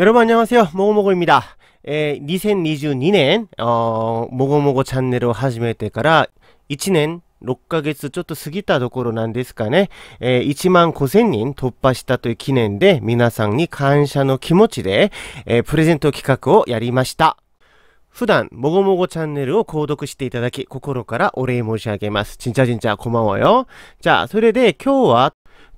여러분안녕하세요모고모고입니다え2022年、もごもごチャンネルを始めてから1年6ヶ月ちょっと過ぎたところなんですかね、え1万5000人突破したという記念で皆さんに感謝の気持ちで、えプレゼント企画をやりました。普段、もごもごチャンネルを購読していただき、心からお礼申し上げます。ちんちゃちんちゃ、こま。ばよ。じゃあ、それで今日は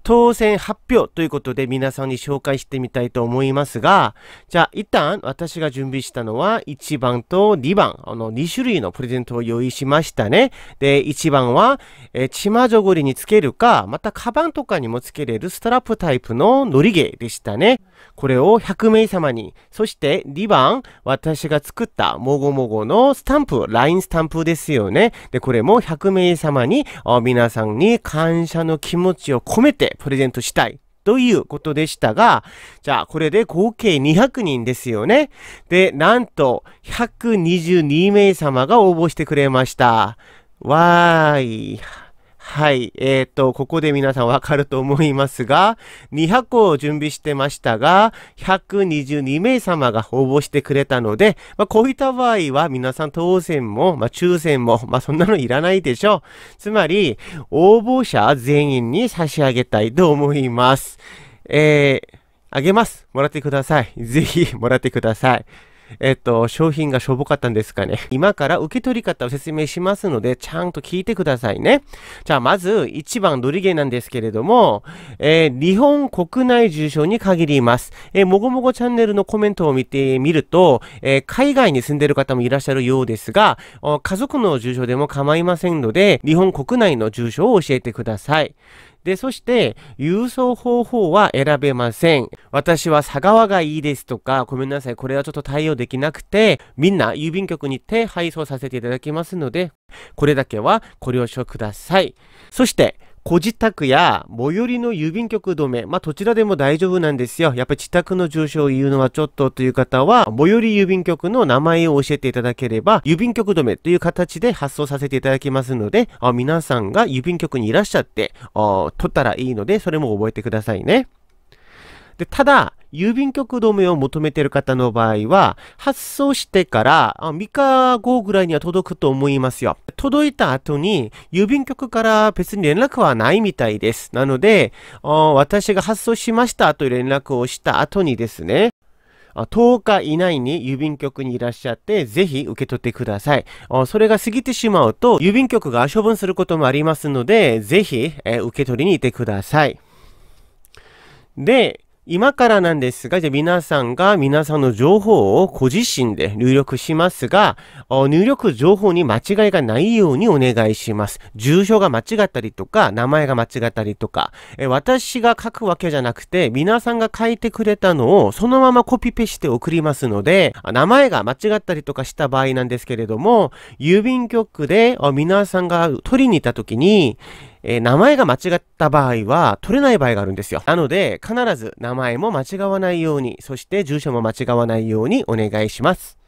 当選発表ということで皆さんに紹介してみたいと思いますが、じゃあ一旦私が準備したのは1番と2番、あの2種類のプレゼントを用意しましたね。で、1番は、えー、チマジョゴリにつけるか、またカバンとかにもつけれるストラップタイプの乗り芸でしたね。これを100名様に、そして2番、私が作ったもごもごのスタンプ、ラインスタンプですよね。で、これも100名様に、皆さんに感謝の気持ちを込めてプレゼントしたいということでしたが、じゃあこれで合計200人ですよね。で、なんと122名様が応募してくれました。わーい。はい。えっ、ー、と、ここで皆さんわかると思いますが、200個を準備してましたが、122名様が応募してくれたので、まあ、こういった場合は皆さん当選も、まあ、抽選も、まあ、そんなのいらないでしょう。つまり、応募者全員に差し上げたいと思います。えー、あげます。もらってください。ぜひ、もらってください。えっと、商品がしょぼかったんですかね。今から受け取り方を説明しますので、ちゃんと聞いてくださいね。じゃあ、まず、1番ドリゲーなんですけれども、えー、日本国内住所に限ります。えー、もごもごチャンネルのコメントを見てみると、えー、海外に住んでる方もいらっしゃるようですが、家族の住所でも構いませんので、日本国内の住所を教えてください。で、そして、郵送方法は選べません。私は佐川がいいですとか、ごめんなさい、これはちょっと対応できなくて、みんな郵便局に行って配送させていただきますので、これだけはご了承ください。そして、ご自宅や最寄りの郵便局止め、まあ、どちらでも大丈夫なんですよ。やっぱり自宅の住所を言うのはちょっとという方は、最寄り郵便局の名前を教えていただければ、郵便局止めという形で発送させていただきますので、あ皆さんが郵便局にいらっしゃってあ、取ったらいいので、それも覚えてくださいね。で、ただ、郵便局止めを求めている方の場合は、発送してから3日後ぐらいには届くと思いますよ。届いた後に、郵便局から別に連絡はないみたいです。なので、私が発送しましたという連絡をした後にですね、10日以内に郵便局にいらっしゃって、ぜひ受け取ってください。それが過ぎてしまうと、郵便局が処分することもありますので、ぜひ、受け取りに行ってください。で、今からなんですが、じゃあ皆さんが皆さんの情報をご自身で入力しますが、入力情報に間違いがないようにお願いします。住所が間違ったりとか、名前が間違ったりとか、私が書くわけじゃなくて、皆さんが書いてくれたのをそのままコピペして送りますので、名前が間違ったりとかした場合なんですけれども、郵便局で皆さんが取りに行った時に、えー、名前が間違った場合は取れない場合があるんですよ。なので、必ず名前も間違わないように、そして住所も間違わないようにお願いします。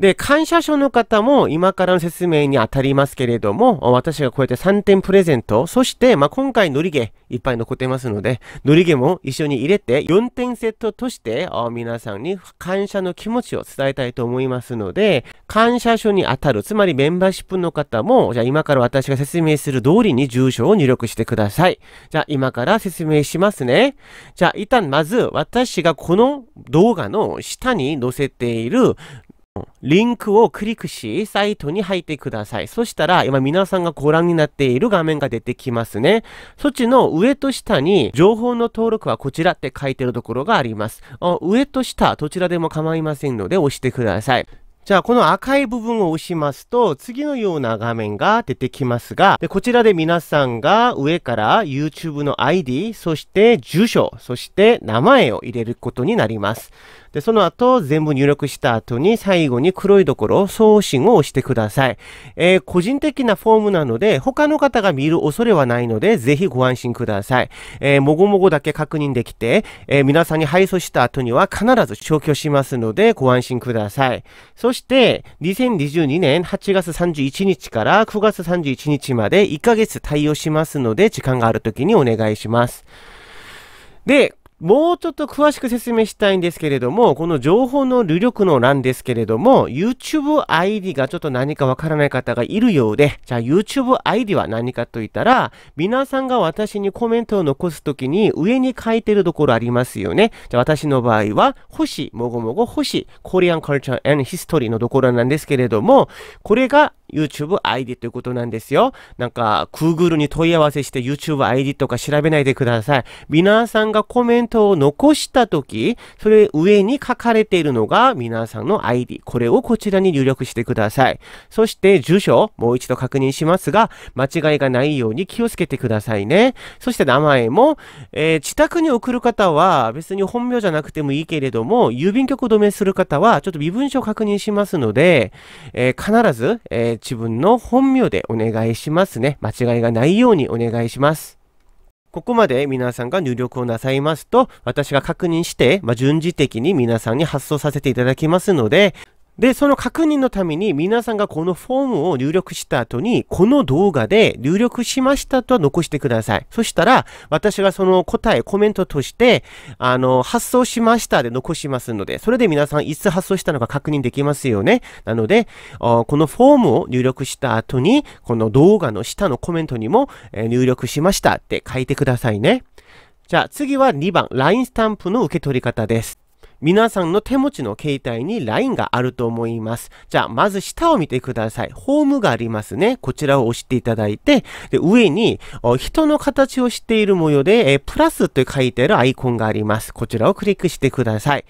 で、感謝書の方も今からの説明に当たりますけれども、私がこうやって3点プレゼント、そして、まあ、今回のり毛いっぱい残ってますので、のり毛も一緒に入れて4点セットとして皆さんに感謝の気持ちを伝えたいと思いますので、感謝書に当たる、つまりメンバーシップの方も、じゃあ今から私が説明する通りに住所を入力してください。じゃあ今から説明しますね。じゃあ一旦まず私がこの動画の下に載せているリンクをクリックし、サイトに入ってください。そしたら、今皆さんがご覧になっている画面が出てきますね。そっちの上と下に、情報の登録はこちらって書いてるところがあります。上と下、どちらでも構いませんので押してください。じゃあ、この赤い部分を押しますと、次のような画面が出てきますが、でこちらで皆さんが上から YouTube の ID、そして住所、そして名前を入れることになります。で、その後、全部入力した後に、最後に黒いところ、送信を押してください。えー、個人的なフォームなので、他の方が見る恐れはないので、ぜひご安心ください。えー、もごもごだけ確認できて、えー、皆さんに配送した後には必ず消去しますので、ご安心ください。そして、2022年8月31日から9月31日まで1ヶ月対応しますので、時間がある時にお願いします。で、もうちょっと詳しく説明したいんですけれども、この情報の履力の欄ですけれども、YouTube ID がちょっと何かわからない方がいるようで、じゃあ YouTube ID は何かと言ったら、皆さんが私にコメントを残すときに上に書いてるところありますよね。じゃあ私の場合は、星、もごもご星、コリアンカルチャー and history のところなんですけれども、これが YouTube ID ということなんですよ。なんか、Google に問い合わせして YouTube ID とか調べないでください。皆さんがコメントトを残したとき、それ上に書かれているのが皆さんの ID。これをこちらに入力してください。そして住所、もう一度確認しますが、間違いがないように気をつけてくださいね。そして名前も、えー、自宅に送る方は別に本名じゃなくてもいいけれども、郵便局止めする方はちょっと身分証確認しますので、えー、必ず、えー、自分の本名でお願いしますね。間違いがないようにお願いします。ここまで皆さんが入力をなさいますと、私が確認して、まあ、順次的に皆さんに発送させていただきますので、で、その確認のために皆さんがこのフォームを入力した後に、この動画で入力しましたと残してください。そしたら、私がその答え、コメントとして、あの、発送しましたで残しますので、それで皆さんいつ発送したのか確認できますよね。なので、このフォームを入力した後に、この動画の下のコメントにも、え入力しましたって書いてくださいね。じゃあ次は2番、LINE スタンプの受け取り方です。皆さんの手持ちの携帯に LINE があると思います。じゃあ、まず下を見てください。ホームがありますね。こちらを押していただいて、で上に人の形をしている模様で、えプラスと書いてあるアイコンがあります。こちらをクリックしてください。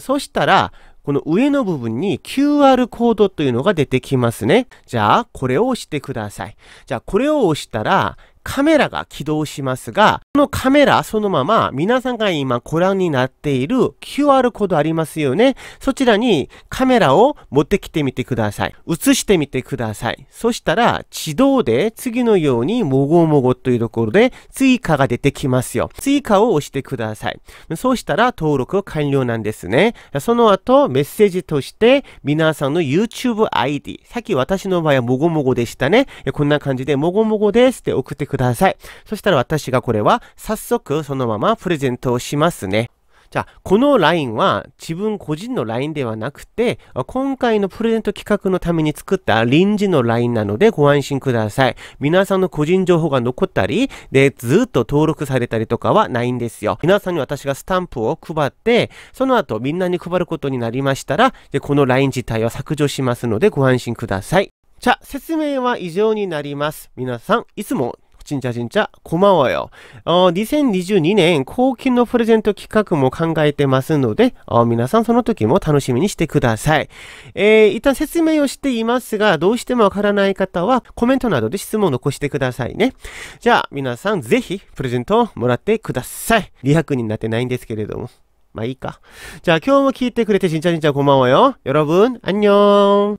そしたら、この上の部分に QR コードというのが出てきますね。じゃあ、これを押してください。じゃあ、これを押したら、カメラが起動しますが、このカメラそのまま皆さんが今ご覧になっている QR コードありますよね。そちらにカメラを持ってきてみてください。映してみてください。そしたら自動で次のようにもごもごというところで追加が出てきますよ。追加を押してください。そうしたら登録完了なんですね。その後メッセージとして皆さんの YouTube ID。さっき私の場合はもごもごでしたね。こんな感じでもごもごですって送ってください。そしたら私がこれは早速そのままプレゼントをしますね。じゃあ、この LINE は自分個人の LINE ではなくて、今回のプレゼント企画のために作った臨時の LINE なのでご安心ください。皆さんの個人情報が残ったり、で、ずっと登録されたりとかはないんですよ。皆さんに私がスタンプを配って、その後みんなに配ることになりましたら、でこの LINE 自体は削除しますのでご安心ください。じゃあ、説明は以上になります。皆さん、いつも진짜진짜고마워요어2022年、년고のプレゼント企画も考えてますので어皆さんその時も楽しみにしてください에一旦説明をしていますが、どうしてもわからない方はコメントなどで質問を残してくださいねじゃあ、皆さんぜひプレゼントをもらってください200人になってないんですけれども。まあいいか。じゃあ今日も聞いてくれて진짜진짜고마워요여러분안녕